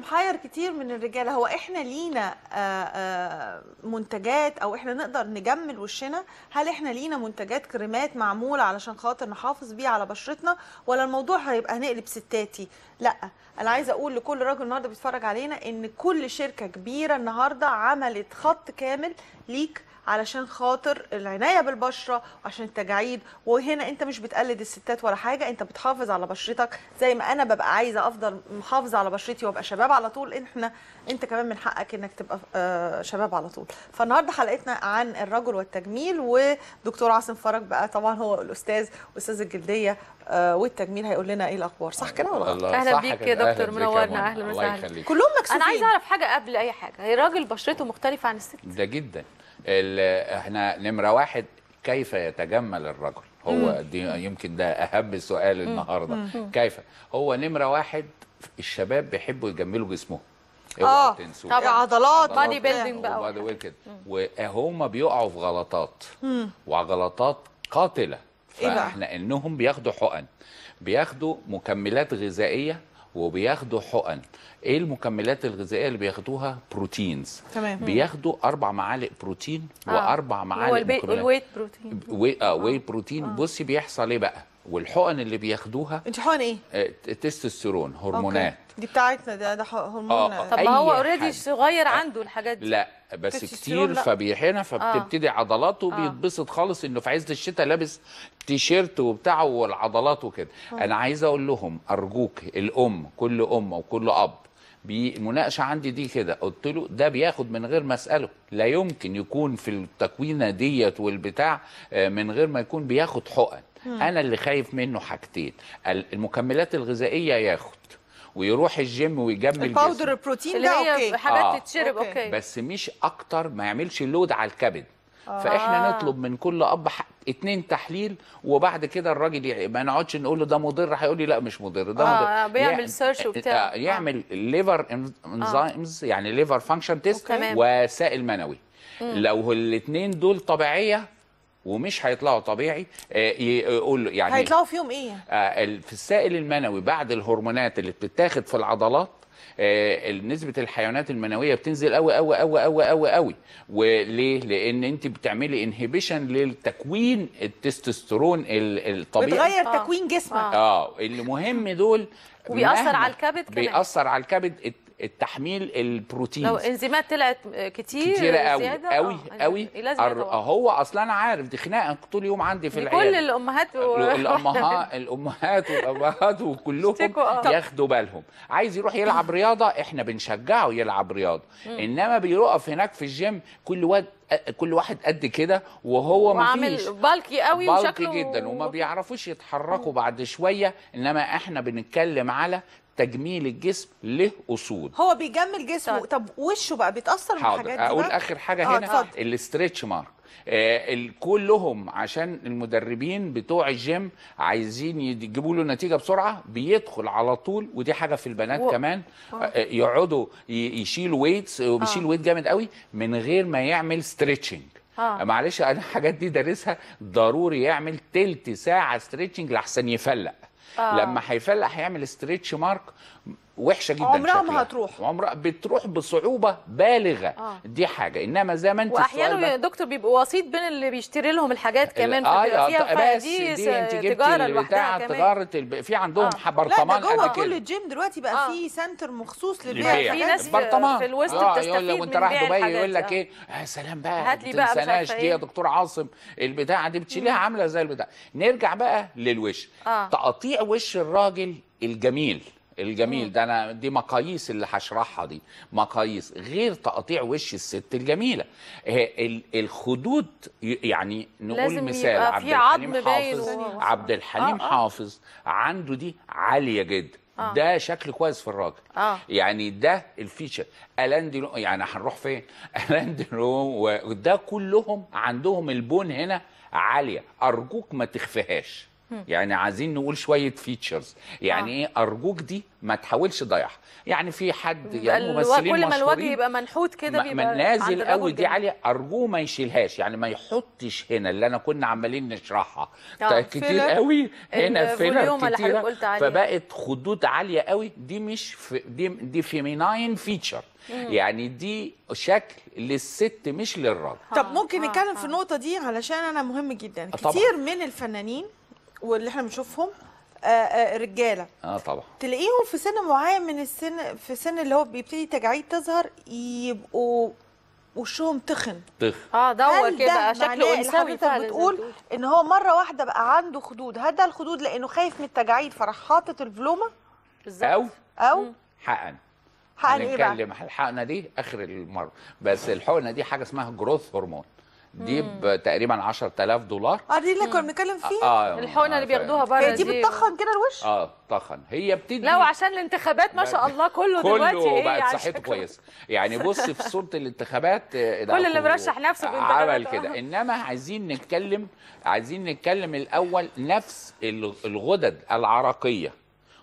محير كتير من الرجاله هو احنا لينا آه، آه، منتجات او احنا نقدر نجمل وشنا هل احنا لينا منتجات كريمات معموله علشان خاطر نحافظ بيها على بشرتنا ولا الموضوع هيبقى هنقلب ستاتي لا انا عايزه اقول لكل راجل النهارده بيتفرج علينا ان كل شركه كبيره النهارده عملت خط كامل ليك علشان خاطر العنايه بالبشره وعشان التجاعيد وهنا انت مش بتقلد الستات ولا حاجه انت بتحافظ على بشرتك زي ما انا ببقى عايزه افضل محافظه على بشرتي وابقى شباب على طول احنا انت كمان من حقك انك تبقى آه، شباب على طول فالنهارده حلقتنا عن الرجل والتجميل ودكتور عاصم فرج بقى طبعا هو الاستاذ استاذ الجلديه آه، والتجميل هيقول لنا ايه الاخبار صح كده ولا غلط اهلا بيك يا دكتور منورنا اهلا وسهلا كلهم مكسوفين انا عايزه اعرف حاجه قبل اي حاجه هي الراجل بشرته مختلفه عن الست ده جدا احنا نمره واحد كيف يتجمل الرجل هو دي يمكن ده اهم سؤال النهارده كيف هو نمره واحد الشباب بيحبوا يجملوا جسمهم اه طب عضلات بادي بيلدينج بقى oh, وهما بيقعوا في غلطات وغلطات قاتله إيه فاحنا انهم بياخدوا حقن بياخدوا مكملات غذائيه وبياخدوا حقن ايه المكملات الغذائيه اللي بياخدوها بروتينز تمام بياخدوا اربع معالق بروتين آه. واربع معالق الويت بروتين وي, آه،, آه. بروتين آه. بصي بيحصل ايه بقى والحقن اللي بياخدوها انت حقن ايه؟ آه، تستوستيرون هرمونات أوكي. دي بتاعتنا ده ده هرمون آه. طب ما هو اوريدي صغير عنده الحاجات دي لا بس كتير فبيحينها فبتبتدي آه. عضلاته آه. بيتبسط خالص انه في عز الشتاء لابس تيشيرت وبتاعه والعضلات وكده آه. انا عايز اقول لهم ارجوك الام كل ام وكل اب بالمناقشه عندي دي كده قلت له ده بياخد من غير ما اساله لا يمكن يكون في التكوينه ديت والبتاع آه، من غير ما يكون بياخد حقن انا اللي خايف منه حاجتين المكملات الغذائيه ياخد ويروح الجيم ويجمل الباودر البروتين ده اوكي حاجات آه. تتشرب اوكي بس مش اكتر ما يعملش لود على الكبد فاحنا آه. نطلب من كل اب اثنين تحليل وبعد كده الراجل يعني ما نقعدش نقول له ده مضر هيقول لي لا مش مضر ده آه مضر بيعمل سيرش آه، وبتاع آه، يعمل ليفر انزيمز يعني ليفر فانكشن تيست وسائل منوي مم. لو الاثنين دول طبيعيه ومش هيطلعوا طبيعي يقول يعني هيطلعوا فيهم ايه؟ في السائل المنوي بعد الهرمونات اللي بتتاخد في العضلات آه، نسبه الحيوانات المنويه بتنزل قوي قوي قوي قوي قوي قوي وليه لان انت بتعملي انهبيشن للتكوين التستوستيرون الطبيعي بتغير آه. تكوين جسمك اه, آه. اللي مهم دول وبيأثر على الكبد كمان بيأثر على الكبد التحميل البروتين لو انزيمات طلعت كتير كتيرة قوي زيادة آه، قوي يعني قوي هو اصلا انا عارف دي خناقه طول يوم عندي في العيال كل الامهات و... الامهات الامهات والابهات وكلهم آه. ياخدوا بالهم عايز يروح يلعب رياضه احنا بنشجعه يلعب رياضه انما بيقف هناك في الجيم كل واد كل واحد قد كده وهو ما فيش بالكي قوي بالكي وشكله جدا وما بيعرفوش يتحركوا بعد شويه انما احنا بنتكلم على تجميل الجسم له اصول هو بيجمل جسمه طب, طب وشه بقى بيتاثر بالحاجات دي اقول اخر حاجه آه هنا الاسترتش مارك آه كلهم عشان المدربين بتوع الجيم عايزين يجيبوا له نتيجه بسرعه بيدخل على طول ودي حاجه في البنات و... كمان آه يقعدوا يشيلوا ويتس وبيشيل آه. ويت جامد قوي من غير ما يعمل ستريتشنج آه. معلش انا الحاجات دي دارسها ضروري يعمل تلت ساعه ستريتشنج لحسن يفلق آه. لما هيفلق هيعمل ستريتش مارك وحشه جدا عمرها ما هتروح عمرها بتروح بصعوبه بالغه آه. دي حاجه انما زي ما انت واحيانا يا دكتور بيبقى وسيط بين اللي بيشتري لهم الحاجات كمان آه فيها آه بس دي, دي انت جبت بتاع تجاره الب... في عندهم آه. برطمان لا جوه كل الجيم دلوقتي بقى آه. في سنتر مخصوص للبيع في ناس برطمان في الوسط آه بتستفيد لو انت رايح دبي يقول لك آه. ايه يا سلام بقى هات لي بقى مش دي يا إيه. دكتور عاصم البتاعه دي بتشيليها عامله زي البتاع نرجع بقى للوش آه. تقطيع وش الراجل الجميل الجميل ده انا دي مقاييس اللي هشرحها دي مقاييس غير تقطيع وش الست الجميله الخدود يعني نقول مثال يبقى عبد الحليم حافظ عبد الحليم آه آه. حافظ عنده دي عاليه جدا آه. ده شكل كويس في الراجل آه. يعني ده الفيشر الان يعني هنروح فين الان وده كلهم عندهم البون هنا عاليه ارجوك ما تخفيهاش يعني عايزين نقول شويه فيتشرز يعني آه. ايه ارجوك دي ما تحاولش تضيعها يعني في حد يعني ممثلين كل ما الوجه يبقى منحوت كده بيبقى نازل قوي دي عاليه ارجوه ما يشيلهاش يعني ما يحطش هنا اللي انا كنا عمالين نشرحها آه. طيب، كتير قوي هنا فيلر كتير فبقت خدود عاليه قوي دي مش في دي دي فيميناين فيتشر يعني دي شكل للست مش للراجل طب آه. ممكن آه. نتكلم في آه. النقطه دي علشان انا مهم جدا كتير من الفنانين واللي احنا بنشوفهم آه، آه، رجاله اه طبعا تلاقيهم في سن معين من السن في سن اللي هو بيبتدي تجاعيد تظهر يبقوا وشهم تخن تخن اه دور كده شكله انثوي فعلا بتقول ان هو مره واحده بقى عنده خدود هدى الخدود لانه خايف من التجاعيد فراح حاطط الفلومه بالظبط او او حقن حقن ايه بقى؟ هنتكلم الحقنه دي اخر المره بس الحقنه دي حاجه اسمها جروث هرمون دي بتقريبا 10000 دولار اه دي اللي كنا بنتكلم آه، فيها آه الحقنه اللي آه، بياخدوها بره دي بتطخن كده الوش اه بتطخن هي بتدي لو عشان الانتخابات ما شاء الله كله, كله دلوقتي كله إيه بقت يعني؟ صحته كويسه يعني بص في صوره الانتخابات آه، إيه كل اللي مرشح نفسه عمل كده انما عايزين نتكلم عايزين نتكلم الاول نفس الغدد العرقيه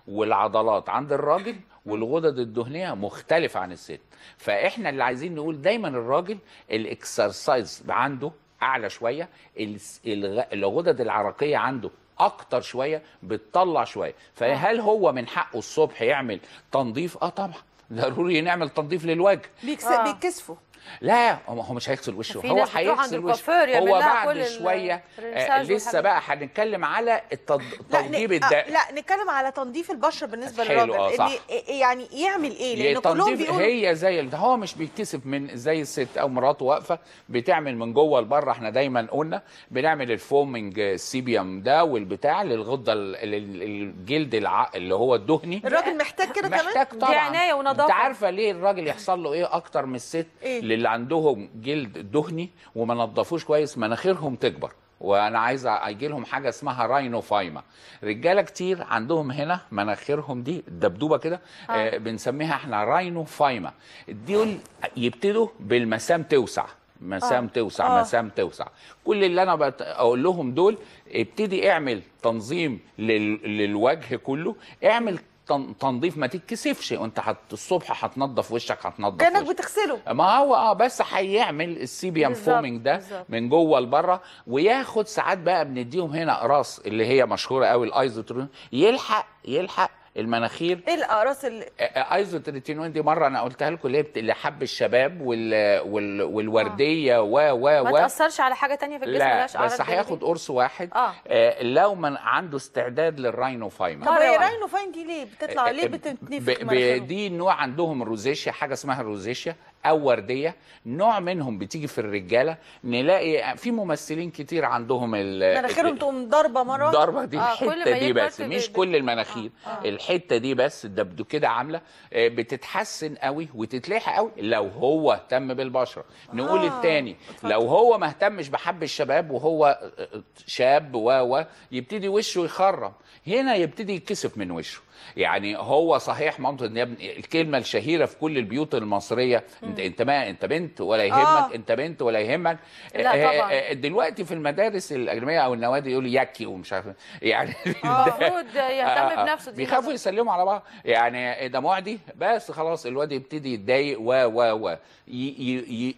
والعضلات عند الراجل والغدد الدهنيه مختلفه عن الست فاحنا اللي عايزين نقول دايما الراجل الاكسرسايز عنده اعلى شويه الغدد العرقيه عنده اكتر شويه بتطلع شويه فهل هو من حقه الصبح يعمل تنظيف اه طبعا ضروري نعمل تنظيف للوجه بيكس... آه. بيكسفه لا هو مش هيغسل وشه هو هيغسل وشه هو بعد شويه آه، لسه بقى هنتكلم على التنظيف الد... آه، لا نتكلم على تنظيف البشره بالنسبه للراجل آه صح. إيه، إيه، يعني يعمل ايه لان كلهم بيقولوا هي زي هو مش بيتكسف من زي الست او مراته واقفه بتعمل من جوه لبره احنا دايما قلنا بنعمل الفومنج السيبيوم ده والبتاع للغده الجلد الع... اللي هو الدهني الراجل محتاج كده كمان محتاج طبعا دي عنايه ونضافه انت عارفه ليه الراجل يحصل له ايه اكتر من الست إيه؟ اللي عندهم جلد دهني وما نظفوش كويس مناخيرهم تكبر وانا عايز اجي لهم حاجه اسمها راينوفايما رجاله كتير عندهم هنا مناخيرهم دي الدبدوبه كده آه. آه بنسميها احنا راينوفايما دول يبتدوا بالمسام توسع مسام آه. توسع آه. مسام توسع كل اللي انا بقول لهم دول ابتدي اعمل تنظيم لل... للوجه كله اعمل تنظيف ما تتكسفش وانت حت الصبح هتنضف وشك هتنضف كانك بتغسله ما هو اه بس هيعمل السيبيام فومينج ده بالزبط. من جوه لبره وياخد ساعات بقى بنديهم هنا اقراص اللي هي مشهوره قوي الايزوترون يلحق يلحق المناخير ايه الاقراص اللي آه، آه، ايزوتريتينوين دي مره انا قلتها لكم اللي هي لحب الشباب وال... وال... والورديه و آه. و و ما تاثرش على حاجه ثانيه في الجسم لا بس هياخد قرص واحد آه. آه لو من عنده استعداد للراينوفايما طب هي الراينوفاين دي ليه بتطلع آه، ليه بتتنفخ ب... ب... دي نوع عندهم الروزيشيا حاجه اسمها الروزيشيا او ورديه نوع منهم بتيجي في الرجاله نلاقي في ممثلين كتير عندهم مناخيرهم تقوم ضربه مره ضربه دي آه الحته دي بس مش كل المناخير آه آه. الحته دي بس الدبدو كده عامله آه، بتتحسن قوي وتتلحق قوي لو هو اهتم بالبشره نقول آه. الثاني لو هو ما اهتمش بحب الشباب وهو آه، آه، شاب و يبتدي وشه يخرم هنا يبتدي يتكسف من وشه يعني هو صحيح مامته ان الكلمه الشهيره في كل البيوت المصريه انت انت ما انت بنت ولا يهمك آه. انت بنت ولا يهمك لا آه، آه، طبعا. آه، دلوقتي في المدارس الاجنبيه او النوادي يقولوا يكي ومش عارف يعني المفروض يهتم بنفسه دي بيخافوا يسلموا على بعض يعني ده معدي بس خلاص الواد يبتدي يتضايق و و و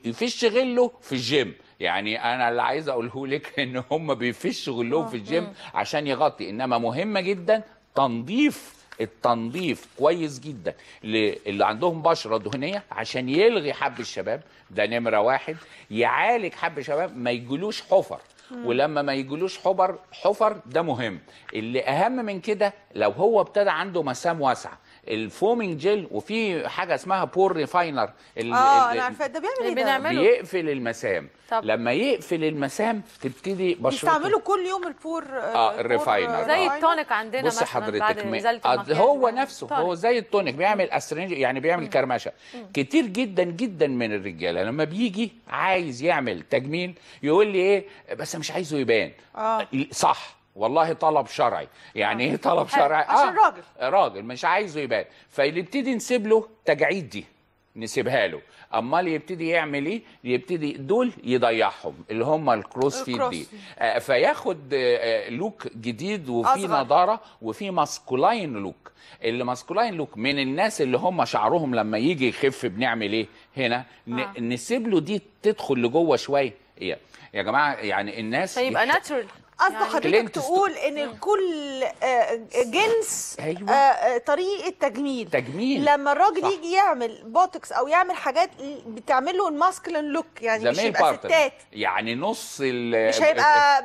يفش غله في الجيم يعني انا اللي عايز اقوله لك ان هم بيفشوا غلهم في الجيم عشان يغطي انما مهمه جدا تنظيف التنظيف كويس جدا اللي عندهم بشره دهنيه عشان يلغي حب الشباب ده نمره واحد يعالج حب الشباب ما يجيلوش حفر ولما ما يجيلوش حبر حفر ده مهم اللي اهم من كده لو هو ابتدى عنده مسام واسعه الفومينج جيل وفي حاجه اسمها بور ريفاينر اه انا عارفه ده بيعمل ايه ده بيقفل المسام طب. لما يقفل المسام تبتدي بشرته بيستعملوا كل يوم البور اه الريفاينر آه، زي التونيك عندنا بص مثلا حضرتك بعد آه، هو آه، نفسه طارق. هو زي التونيك بيعمل استرنج يعني بيعمل مم. كرمشه مم. كتير جدا جدا من الرجاله لما بيجي عايز يعمل تجميل يقول لي ايه بس مش عايزه يبان آه. صح والله طلب شرعي يعني ايه طلب آه. شرعي عشان آه راجل راجل مش عايزه يبان فنبتدي نسيب له تجاعيد دي نسيبها له امال يبتدي يعمل ايه يبتدي دول يضيعهم اللي هم الكروس فيد دي آه فياخد آه،, آه لوك جديد وفي نضاره وفي ماسكولاين لوك اللي ماسكولاين لوك من الناس اللي هم شعرهم لما يجي يخف بنعمل ايه هنا آه. نسيب له دي تدخل لجوه شويه إيه. يا جماعه يعني الناس فيبقى ناتشورال قصد يعني حضرتك تقول ان كل آه، آه، جنس أيوة. آه، طريقه تجميل تجميل لما الراجل صح. يجي يعمل بوتوكس او يعمل حاجات بتعمل له الماسكلين لوك يعني مش يبقى بارتن. ستات يعني نص ال مش هيبقى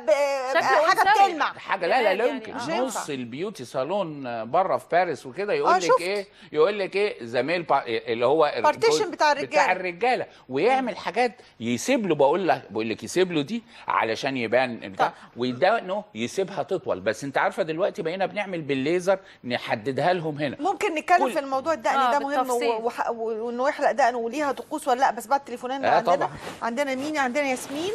حاجه بتلمع حاجه لا لا لا يمكن يعني. نص البيوتي صالون بره في باريس وكده يقول لك ايه يقول لك ايه زميل با... اللي هو بارتيشن بتاع الرجاله بتاع الرجاله ويعمل حاجات يسيب له بقول لك بقول لك يسيب له دي علشان يبان بتاع وده ده انه يسيبها تطول بس انت عارفه دلوقتي بقينا بنعمل بالليزر نحددها لهم هنا ممكن نتكلم في الموضوع الدقن آه ده مهم وانه يحلق دقنه وليها طقوس ولا لا بس بعد التليفونين آه عندنا طبعا. عندنا مين عندنا ياسمين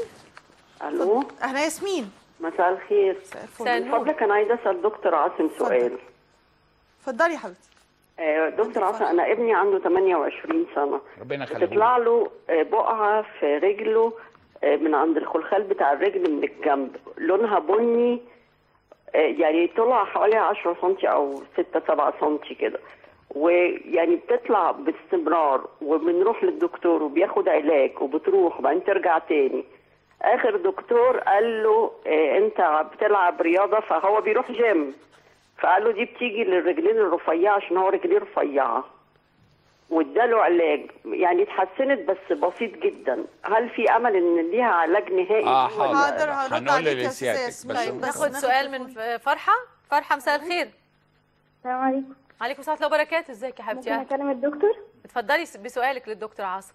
الو اهلا ياسمين مساء الخير من فضلك انا عايزه اسال دكتور عاصم سؤال اتفضلي يا حبيبتي آه، دكتور عاصم انا ابني عنده 28 سنه ربنا يخليك تطلع له آه، بقعه في رجله آه، من عند الخلخال بتاع الرجل من الجنب لونها بني آه، يعني طلع حوالي 10 سم او 6 7 سم كده ويعني بتطلع باستمرار وبنروح للدكتور وبياخد علاج وبتروح وبعدين ترجع تاني اخر دكتور قال له إيه انت بتلعب رياضه فهو بيروح جيم فقال له دي بتيجي للرجلين الرفيعه عشان هو رجليه رفيعه واداله علاج يعني اتحسنت بس بسيط جدا هل في امل ان ليها علاج نهائي اه حاضر هنقول لسيادتك بس طيب، ناخد سؤال من فرحه فرحه مساء الخير السلام عليكم عليكم ورحمه الله وبركاته ازيك يا حبيبتي ممكن اكلم الدكتور اتفضلي بسؤالك للدكتور عاصم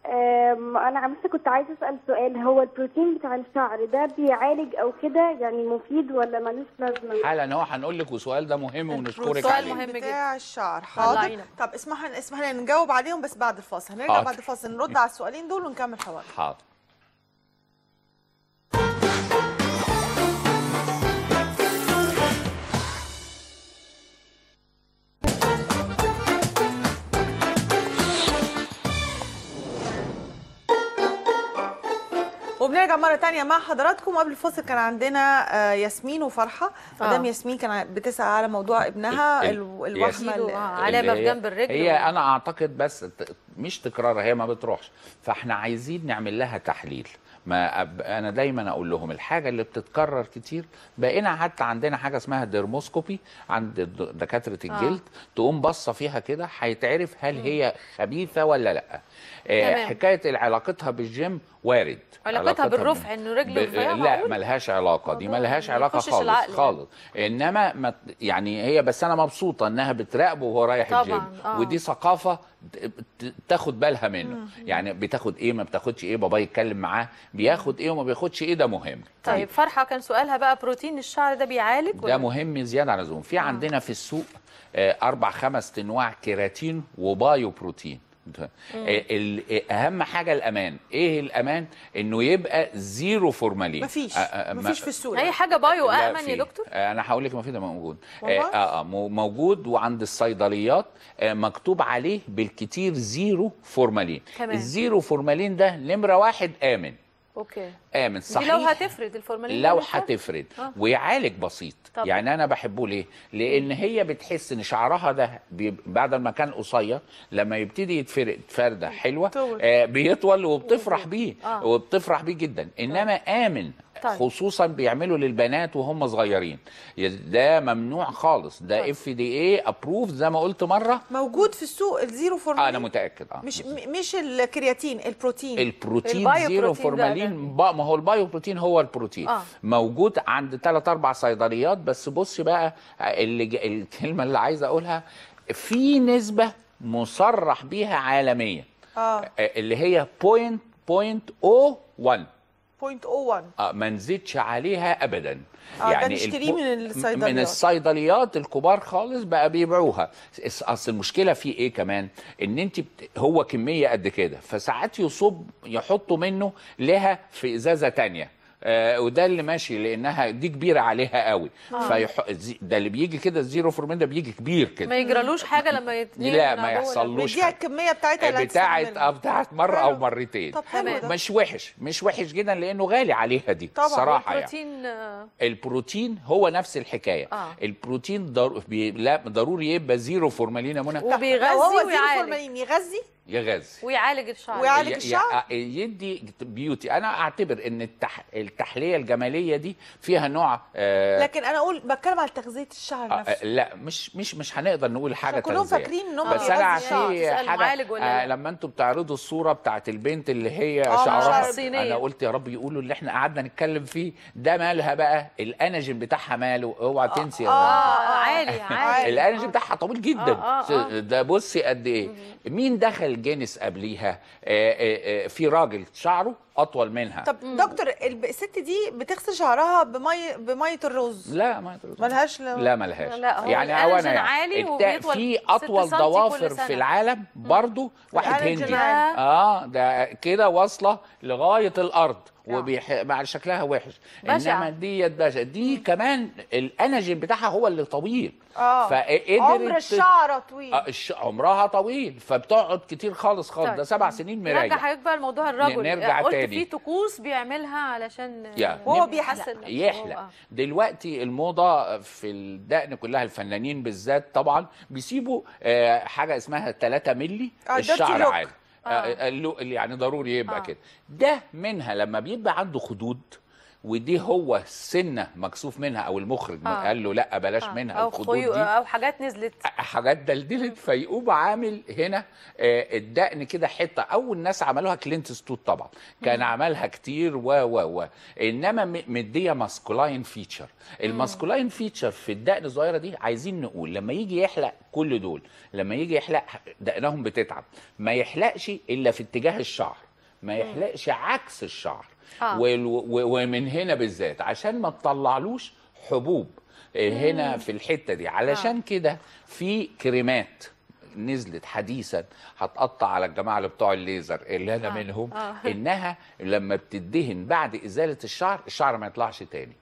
انا بس كنت عايزه اسال سؤال هو البروتين بتاع الشعر ده بيعالج او كده يعني مفيد ولا ملوش لازمه حالا هو هنقول لك والسؤال ده مهم ونشكرك سؤال مهم جدا بتاع الشعر حاضر طب اسمح اسمح لنا نجاوب عليهم بس بعد الفاصل هنرجع حاضر. بعد الفاصل نرد على السؤالين دول ونكمل حوارنا حاضر وبنرجع مره تانية مع حضراتكم قبل الفاصل كان عندنا آه، ياسمين وفرحه آه. مدام ياسمين كان بتسال على موضوع ابنها الوحمه علامه في جنب الرجل هي انا اعتقد بس مش تكرارها هي ما بتروحش فاحنا عايزين نعمل لها تحليل ما أب... انا دايما اقول لهم الحاجه اللي بتتكرر كتير بقينا حتى عندنا حاجه اسمها ديرموسكوبي عند دكاتره آه. الجلد آه. تقوم باصه فيها كده هيتعرف هل هي خبيثه ولا لا آه حكايه علاقتها بالجيم وارد علاقتها, بالرفع انه رجله ب... لا ملهاش علاقه دي ملهاش يعني علاقه خالص العقل. خالص انما ما... يعني هي بس انا مبسوطه انها بتراقبه وهو رايح الجيم آه. ودي ثقافه تاخد بالها منه يعني بتاخد ايه ما بتاخدش ايه بابا يتكلم معاه بياخد ايه وما بياخدش ايه ده مهم طيب, طيب. فرحه كان سؤالها بقى بروتين الشعر ده بيعالج ده مهم زياده عن اللزوم في عندنا في السوق آه، اربع خمس انواع كيراتين وبايو بروتين اهم حاجه الامان ايه الامان انه يبقى زيرو فورمالين مفيش مفيش في السوق اي حاجه بايو امن يا دكتور انا هقول لك ما في ده موجود اه اه, آه، موجود وعند الصيدليات آه، مكتوب عليه بالكتير زيرو فورمالين الزيرو فورمالين ده نمره واحد امن اوكي امن آه، صحيح لو هتفرد الفورمالين لو هتفرد آه. ويعالج بسيط طبعا. يعني انا بحبه ليه لان هي بتحس ان شعرها ده بعد ما كان قصير لما يبتدي يتفرد فرده حلوه آه بيطول وبتفرح بيه آه. وبتفرح بيه جدا انما امن طيب. خصوصا بيعملوا للبنات وهم صغيرين ده ممنوع خالص ده اف دي اي ابروف زي ما قلت مره موجود في السوق الزيرو فورمالين انا متاكد اه مش مش الكرياتين البروتين البروتين زيرو فورمالين ما هو البايو بروتين هو البروتين آه. موجود عند ثلاث اربع صيدليات بس بص بقى اللي الكلمه اللي عايز اقولها في نسبه مصرح بيها عالميا آه. آه، اللي هي بوينت بوينت او 1 Oh اه ما نزيدش عليها ابدا آه يعني بنشتريه من الصيدليات من الصيدليات الكبار خالص بقى بيبيعوها اصل المشكله في ايه كمان ان انت بت... هو كميه قد كده فساعات يصب يحطوا منه لها في ازازه تانية آه وده اللي ماشي لانها دي كبيره عليها قوي آه. فيح... ده اللي بيجي كده الزيرو فورمين ده بيجي كبير كده ما يجرالوش حاجه لما يتنين لا ما يحصلوش بيديها الكميه بتاعتها اللي بتاعت بتاعت مره او مرتين طب حلو ده. مش وحش مش وحش جدا لانه غالي عليها دي طبعا صراحه البروتين يعني. آه. البروتين هو نفس الحكايه آه. البروتين ضروري ضروري يبقى زيرو فورمالين يا منى وبيغذي ويعالج يغذي يغذي ويعالج الشعر ويعالج الشعر آه، يدي بيوتي انا اعتبر ان التح... التحليه الجماليه دي فيها نوع آه لكن انا اقول بتكلم على تغذيه الشعر آه, آه، نفسه لا مش مش مش هنقدر نقول حاجه تغذيه كلهم فاكرين ان هم بس انا عشان حاجه آه لما انتم بتعرضوا الصوره بتاعت البنت اللي هي آه، شعرها الصينيه انا قلت يا رب يقولوا اللي احنا قعدنا نتكلم فيه ده مالها بقى الانجن بتاعها ماله اوعى تنسي اه, اه عالي عالي الانجن بتاعها طويل جدا ده بصي قد ايه مين دخل الجنس قبليها آه، آه، آه، في راجل شعره اطول منها طب دكتور الست دي بتغسل شعرها بمي بميه الرز لا ميه الرز ملهاش لا, لا ملهاش لا يعني او انا يعني في اطول ضوافر في العالم برضو واحد هندي اه ده كده واصله لغايه الارض نعم. وبيح... مع شكلها وحش بشع. انما دي بشع دي كمان الانرجي بتاعها هو اللي طويل اه عمر الشعره طويل آه الش... عمرها طويل فبتقعد كتير خالص خالص طيب. ده سبع سنين مرايه نرجع حضرتك بقى لموضوع الرجل نرجع قلت تاني. في طقوس بيعملها علشان هو بيحسن آه. يحلق دلوقتي الموضه في الدقن كلها الفنانين بالذات طبعا بيسيبوا آه، حاجه اسمها 3 مللي آه، الشعر عالي آه. قال آه، له يعني ضروري يبقى آه. كده ده منها لما بيبقى عنده خدود ودي هو السنه مكسوف منها او المخرج آه. قال له لا بلاش آه. منها او دي او حاجات نزلت حاجات دلدلت فيقوم عامل هنا آه، الدقن كده حته اول ناس عملوها كلينت ستوت طبعا كان عملها كتير و و و انما مديه ماسكولاين فيتشر الماسكولاين فيتشر في الدقن الصغيره دي عايزين نقول لما يجي يحلق كل دول لما يجي يحلق دقنهم بتتعب ما يحلقش الا في اتجاه الشعر ما يحلقش عكس الشعر آه. ومن هنا بالذات عشان ما تطلعلوش حبوب آه، هنا في الحته دي علشان آه. كده في كريمات نزلت حديثا هتقطع على الجماعه اللي بتوع الليزر اللي انا منهم انها لما بتدهن بعد ازاله الشعر الشعر ما يطلعش تاني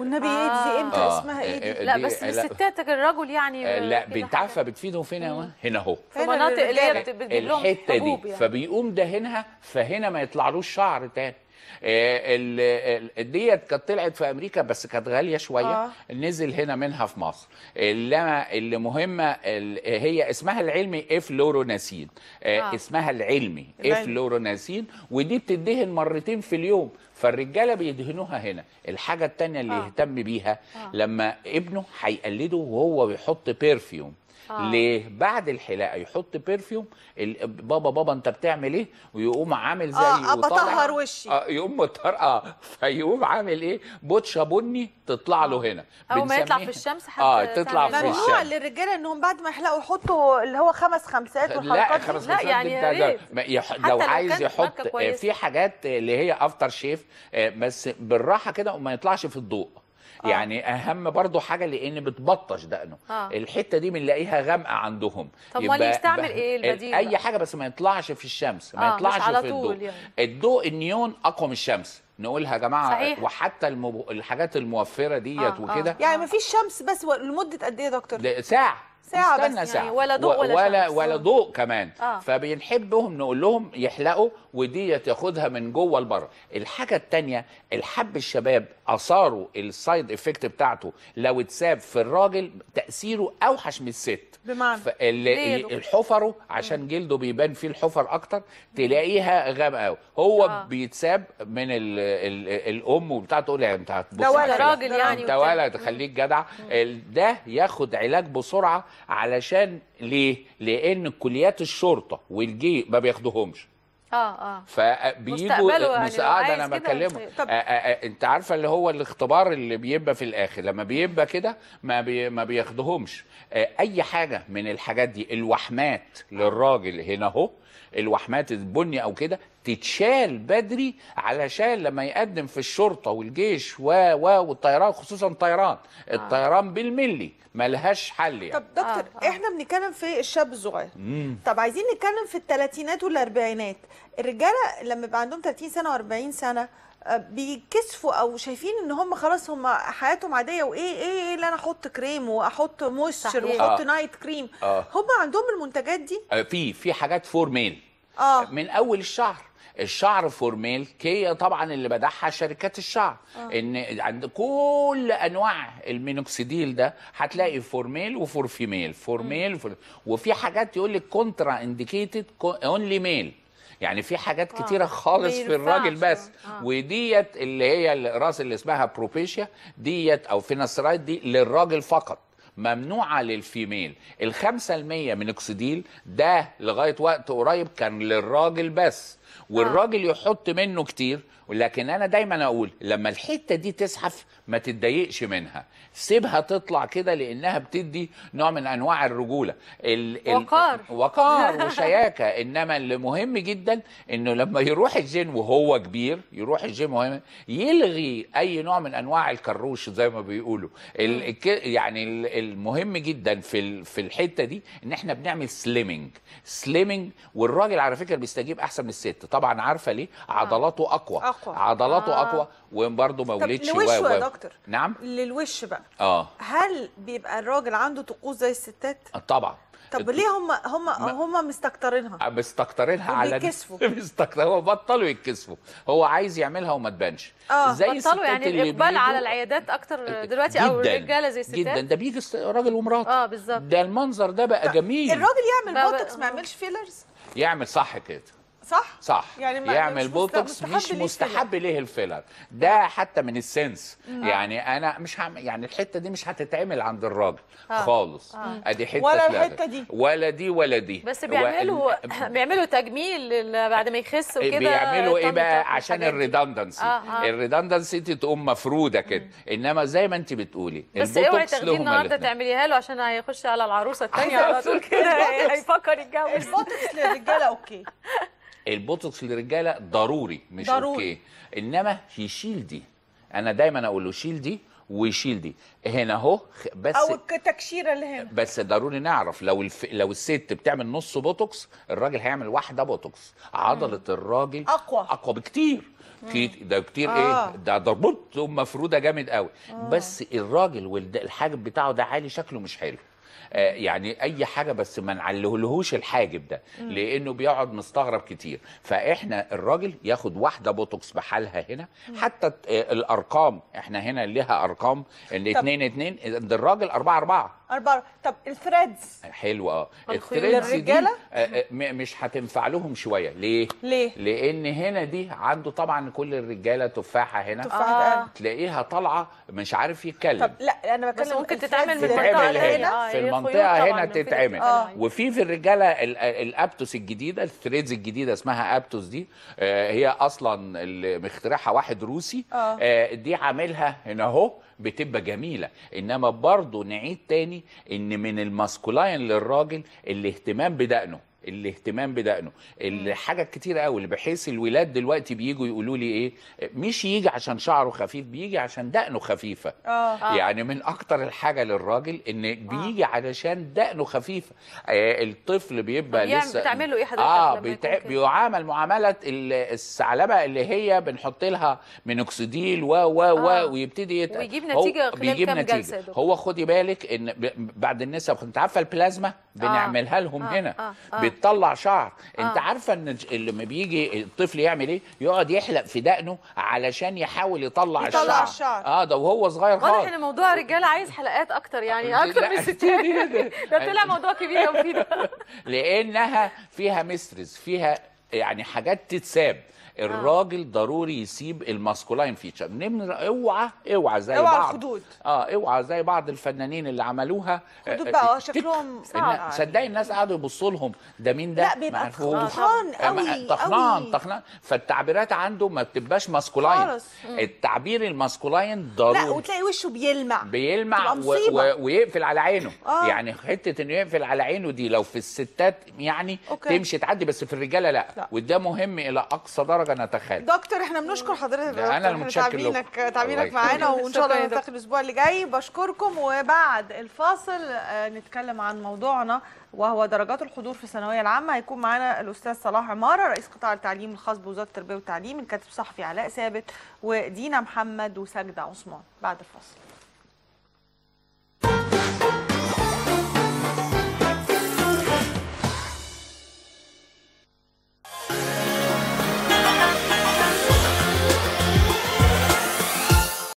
والنبي آه. يدي امتى آه. اسمها ايه لا بس الستات الرجل يعني لا عارفه بتفيدهم فين هنا هنا اهو في مناطق اللي هي بتجيب لهم الحته دي يعني. فبيقوم دهنها فهنا ما يطلعلوش شعر تاني آه، ديت كانت طلعت في امريكا بس كانت غاليه شويه آه. نزل هنا منها في مصر انما اللي مهمه هي اسمها العلمي افلوروناسين آه،, آه. اسمها العلمي افلوروناسين ودي بتدهن مرتين في اليوم فالرجاله بيدهنوها هنا الحاجه الثانيه اللي آه. يهتم بيها آه. لما ابنه هيقلده وهو بيحط بيرفيوم آه. ليه بعد الحلاقه يحط بيرفيوم بابا بابا انت بتعمل ايه ويقوم عامل زي آه بطهر وشي آه يقوم مضطر اه فيقوم عامل ايه بوتشه بني تطلع له آه. هنا او ما يطلع في الشمس حتى اه تطلع في الشمس ممنوع للرجاله انهم بعد ما يحلقوا يحطوا اللي هو خمس خمسات والحركات لا خمس لا يعني إيه؟ ده ده ده لو عايز يحط في حاجات اللي هي افتر آه، شيف بس بالراحه كده وما يطلعش في الضوء آه. يعني اهم برضو حاجه لان بتبطش دقنه آه. الحته دي بنلاقيها غامقه عندهم طب امال يستعمل ايه البديل اي حاجه بس ما يطلعش في الشمس ما آه. يطلعش على في الضوء يعني. الضوء النيون اقوى من الشمس نقولها يا جماعه صحيح. وحتى المب... الحاجات الموفره ديت آه. آه. وكده آه. يعني ما فيش شمس بس و... لمده قد ايه يا دكتور ساعه ساعة بس يعني ساعة. ولا ضوء ولا ولا, شمس. ولا آه. ضوء كمان آه. فبنحبهم نقول لهم يحلقوا ودي تاخدها من جوه لبره الحاجه الثانيه الحب الشباب اثاره السايد افكت بتاعته لو اتساب في الراجل تاثيره اوحش من الست بمعنى الحفره عشان جلده بيبان فيه الحفر اكتر تلاقيها غامقه قوي هو آه. بيتساب من الـ الـ الام وبتاع تقول لها انت هتبص ده ولا راجل يعني انت ولا تخليك جدع ده ياخد علاج بسرعه علشان ليه؟ لان كليات الشرطه والجي ما بياخدوهمش اه اه فبيجوا آه، آه، مساعد يعني، آه، انا بكلمه انت عارفه اللي هو الاختبار اللي بيبقى في الاخر لما بيبقى كده ما بي ما بياخدهمش اي حاجه من الحاجات دي الوحمات للراجل هنا اهو الوحمات البني او كده تتشال بدري علشان لما يقدم في الشرطه والجيش و و والطيران خصوصا طيران آه. الطيران بالملي ملهاش حل يعني. طب دكتور آه. آه. احنا بنتكلم في الشاب الصغير طب عايزين نتكلم في الثلاثينات والاربعينات الرجاله لما يبقى عندهم 30 سنه و40 سنه آه، بيكسفوا او شايفين ان هم خلاص هم حياتهم عاديه وايه ايه ايه اللي انا احط كريم واحط مويستشر واحط آه. نايت كريم آه. هم عندهم المنتجات دي آه، في في حاجات فور ميل آه. من اول الشهر الشعر فورميل كي طبعا اللي بدعها شركات الشعر آه. ان عند كل انواع المينوكسيديل ده هتلاقي فورميل وفورفيميل فورميل وفور... وفي حاجات يقول لك كونترا انديكيتد اونلي ميل يعني في حاجات آه. كتيره خالص في الراجل بس آه. آه. وديت اللي هي الراس اللي اسمها بروبيشيا ديت او فيناسرايد دي للراجل فقط ممنوعة للفيميل الخمسة المية من اكسديل ده لغاية وقت قريب كان للراجل بس والراجل يحط منه كتير لكن انا دايما اقول لما الحته دي تزحف ما تتضايقش منها سيبها تطلع كده لانها بتدي نوع من انواع الرجوله ال ال وقار وقار وشياكه انما اللي مهم جدا انه لما يروح الجيم وهو كبير يروح الجيم وهو يلغي اي نوع من انواع الكروش زي ما بيقولوا ال يعني المهم جدا في في الحته دي ان احنا بنعمل سليمنج سليمنج والراجل على فكره بيستجيب احسن من الست الست طبعا عارفه ليه آه. عضلاته آه. اقوى اقوى عضلاته آه. اقوى وبرده ما ولدش و و دكتور نعم للوش بقى اه هل بيبقى الراجل عنده طقوس زي الستات آه، طبعا طب ليه هم هم هم مستكترينها آه، مستكترينها على بيكسفوا مستكتروا بطلوا يتكسفوا هو عايز يعملها وما تبانش اه زي بطلوا يعني الاقبال على العيادات اكتر دلوقتي او الرجاله زي الستات جدا ده بيجي راجل ومراته اه بالظبط ده المنظر ده بقى جميل الراجل يعمل بوتوكس ما يعملش فيلرز يعمل صح كده صح صح يعني يعمل بوتوكس مش مستحب ليه الفيلر ده حتى من السنس مم. يعني انا مش هم يعني الحته دي مش هتتعمل عند الراجل خالص آه. ادي حته ولا الحته دي ولا دي ولا دي بس بيعملوا وال... بيعملوا تجميل بعد ما يخس إيه، وكده بيعملوا ايه بقى عشان الريدندنسي آه. آه. الريدندنسي تقوم مفروده كده انما زي ما انت بتقولي بس اوعي تاخديه النهارده تعمليها له عشان هيخش على العروسه الثانيه على طول كده هيفكر يتجوز البوتوكس للرجاله اوكي البوتوكس للرجاله ضروري مش ضروري. اوكي انما يشيل دي انا دايما اقول له شيل دي ويشيل دي هنا اهو بس او التكشيره اللي هنا بس ضروري نعرف لو الف... لو الست بتعمل نص بوتوكس الراجل هيعمل واحده بوتوكس عضله مم. الراجل اقوى اقوى بكتير ده كتير إيه؟ آه. ايه ده ضربت مفروده جامد قوي آه. بس الراجل والحاجب بتاعه ده عالي شكله مش حلو آه، يعني اي حاجه بس ما نعلهلهوش الحاجب ده لانه بيقعد مستغرب كتير فاحنا الراجل ياخد واحده بوتوكس بحالها هنا حتى آه، الارقام احنا هنا لها ارقام ان 2 2 ده الراجل 4 4 أربعة طب الثريدز حلوة اه, آه. الثريدز دي مش هتنفع لهم شوية ليه؟ ليه؟ لأن هنا دي عنده طبعا كل الرجالة تفاحة هنا تفاحة آه. تلاقيها طالعة مش عارف يتكلم طب لا أنا بتكلم ممكن تتعمل في المنطقة هنا, هنا. في المنطقة المنطقه هنا تتعمل آه. وفي في الرجاله الابتوس الجديده الثريدز الجديده اسمها ابتوس دي آه، هي اصلا اللي مخترعها واحد روسي آه. دي عاملها هنا اهو بتبقى جميلة إنما برضه نعيد تاني إن من الماسكولاين للراجل الاهتمام بدقنه الاهتمام بدقنه الحاجات كتير قوي بحيث الولاد دلوقتي بييجوا يقولوا لي ايه مش يجي عشان شعره خفيف بيجي عشان دقنه خفيفه آه. آه. يعني من اكتر الحاجه للراجل ان بيجي آه. علشان دقنه خفيفه آه الطفل بيبقى يعني لسه بتعمله ايه حضرتك اه بتع... بيعامل معامله الثعلبه اللي هي بنحط لها مينوكسيديل و و و آه. ويبتدي يت... ويجيب نتيجه خلال بيجيب كم نتيجة. جلسه هو خدي بالك ان ب... بعد النسب كنت عارفه البلازما آه. بنعملها لهم آه. هنا آه. آه. بتطلع شعر آه. انت عارفه ان لما بيجي الطفل يعمل ايه يقعد يحلق في دقنه علشان يحاول يطلع, يطلع الشعر. الشعر اه ده وهو صغير خالص واضح ان موضوع الرجاله عايز حلقات اكتر يعني اكتر من 60 ده طلع موضوع كبير قوي ده لانها فيها ميسترز فيها يعني حاجات تتساب آه. الراجل ضروري يسيب الماسكولاين فيتشر من اوعى اوعى زي اوعى بعض الخدود اه اوعى زي بعض الفنانين اللي عملوها خدود آه، بقى آه، شكلهم صعب صدقي الناس قعدوا يبصوا لهم ده مين ده لا بيبقى تخنان قوي تخنان تخنان فالتعبيرات عنده ما بتبقاش ماسكولاين التعبير الماسكولاين ضروري لا وتلاقي وشه بيلمع بيلمع و... و... ويقفل على عينه آه. يعني حته انه يقفل على عينه دي لو في الستات يعني أوكي. تمشي تعدي بس في الرجاله لا, لا. وده مهم الى اقصى درجه مجرد ان اتخيل دكتور احنا بنشكر حضرتك انا المتشكر تعبيرك تعبينك معانا وان شاء الله نلتقي الاسبوع اللي جاي بشكركم وبعد الفاصل آه، نتكلم عن موضوعنا وهو درجات الحضور في الثانويه العامه هيكون معانا الاستاذ صلاح عماره رئيس قطاع التعليم الخاص بوزاره التربيه والتعليم الكاتب الصحفي علاء ثابت ودينا محمد وسجده عثمان بعد الفاصل